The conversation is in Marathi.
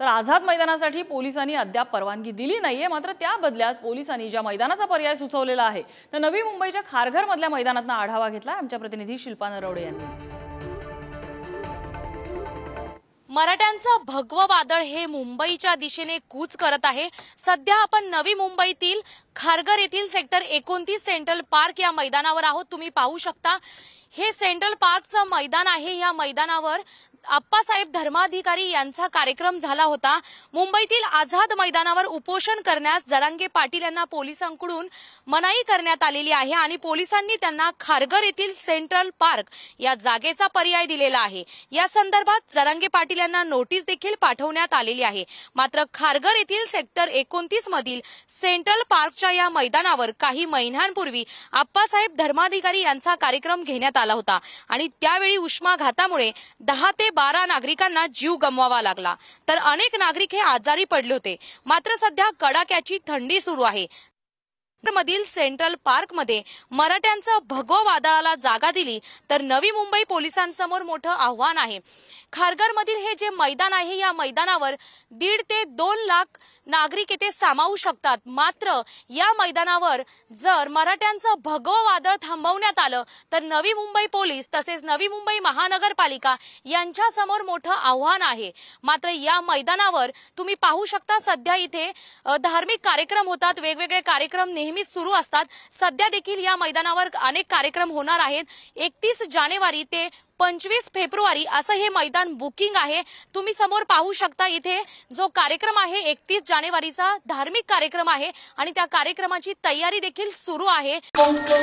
तर आझाद मैदानासाठी पोलिसांनी अद्याप परवानगी दिली नाहीये मात्र त्या बदल्यात पोलिसांनी ज्या मैदानाचा पर्याय सुचवलेला आहे तर नवी मुंबईच्या खारघर मधल्या मैदानातनं आढावा घेतला आमच्या प्रतिनिधी शिल्पा नरवडे यांनी मराठ्यांचा भगव वादळ हे मुंबईच्या दिशेने कूच करत आहे सध्या आपण नवी मुंबईतील खारघर येथील सेक्टर एकोणतीस सेंट्रल पार्क या मैदानावर आहोत तुम्ही पाहू शकता हे सेंट्रल पार्कचं मैदान आहे या मैदानावर आप्पासाहेब धर्माधिकारी यांचा कार्यक्रम झाला होता मुंबईतील आझाद मैदानावर उपोषण करण्यास जरांगे पाटील यांना पोलिसांकडून मनाई करण्यात आलेली आहे आणि पोलिसांनी त्यांना खारघर येथील सेंट्रल पार्क या जागेचा पर्याय दिलेला आहे या संदर्भात जरांगे पाटील यांना नोटीस देखील पाठवण्यात आलेली आहे मात्र खारघर येथील सेक्टर एकोणतीस मधील सेंट्रल पार्कच्या या मैदानावर काही महिन्यांपूर्वी आप्पासाहेब धर्माधिकारी यांचा कार्यक्रम घेण्यात आला होता आणि त्यावेळी उष्माघातामुळे दहा ते बारा नागरिकांना जीव गमवावा लागला तर अनेक नागरिक हे आजारी पडले होते मात्र सध्या कडाक्याची थंडी सुरू आहे मधील सेंट्रल पार्कमध्ये मराठ्यांचं भगव वादळाला जागा दिली तर नवी मुंबई पोलिसांसमोर मोठं आव्हान आहे खारघर मधील हे जे मैदान आहे या मैदानावर दीड ते दोन लाख नागरिक येथे सामावू शकतात मात्र या मैदानावर जर मराठ्यांचं भगव वादळ थांबवण्यात आलं तर नवी मुंबई पोलीस तसेच नवी मुंबई महानगरपालिका यांच्यासमोर मोठं आव्हान आहे मात्र या मैदानावर तुम्ही पाहू शकता सध्या इथे धार्मिक कार्यक्रम होतात वेगवेगळे कार्यक्रम नेहमी नेहमीच सुरू असतात सध्या देखील या मैदानावर अनेक कार्यक्रम होणार आहेत एकतीस जानेवारी ते पंचवीस फेब्रुवारी असं हे मैदान बुकिंग आहे तुम्ही समोर पाहू शकता इथे जो कार्यक्रम आहे एकतीस जानेवारीचा धार्मिक कार्यक्रम आहे आणि त्या कार्यक्रमाची तयारी देखील सुरू आहे